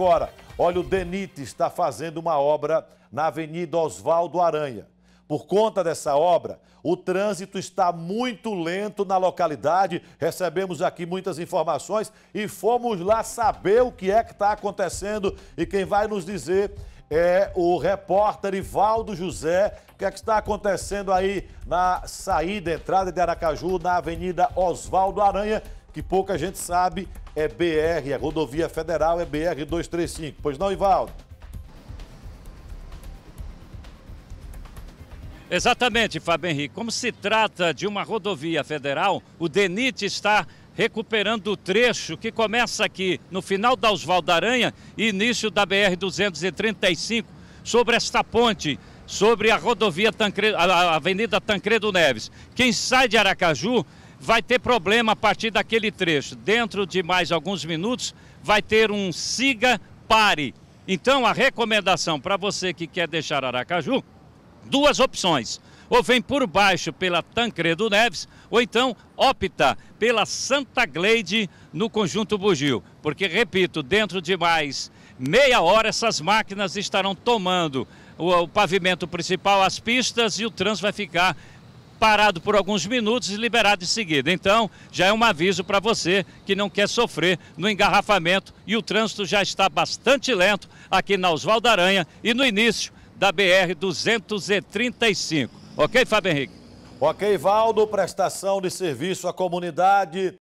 Agora, olha, o DENIT está fazendo uma obra na Avenida Oswaldo Aranha. Por conta dessa obra, o trânsito está muito lento na localidade. Recebemos aqui muitas informações e fomos lá saber o que é que está acontecendo. E quem vai nos dizer é o repórter Ivaldo José. O que é que está acontecendo aí na saída, entrada de Aracaju, na Avenida Oswaldo Aranha? que pouca gente sabe, é BR, a rodovia federal é BR 235. Pois não, Ivaldo? Exatamente, Fábio Henrique. Como se trata de uma rodovia federal, o DENIT está recuperando o trecho que começa aqui no final da Osvaldo Aranha e início da BR-235 sobre esta ponte, sobre a rodovia Tancredo, a Avenida Tancredo Neves. Quem sai de Aracaju vai ter problema a partir daquele trecho. Dentro de mais alguns minutos vai ter um siga pare. Então a recomendação para você que quer deixar Aracaju, duas opções. Ou vem por baixo pela Tancredo Neves, ou então opta pela Santa Gleide no conjunto Bugio. Porque, repito, dentro de mais meia hora essas máquinas estarão tomando o, o pavimento principal, as pistas, e o trânsito vai ficar parado por alguns minutos e liberado em seguida. Então, já é um aviso para você que não quer sofrer no engarrafamento e o trânsito já está bastante lento aqui na Osvaldo Aranha e no início da BR 235. OK, Fábio Henrique? OK, Valdo, prestação de serviço à comunidade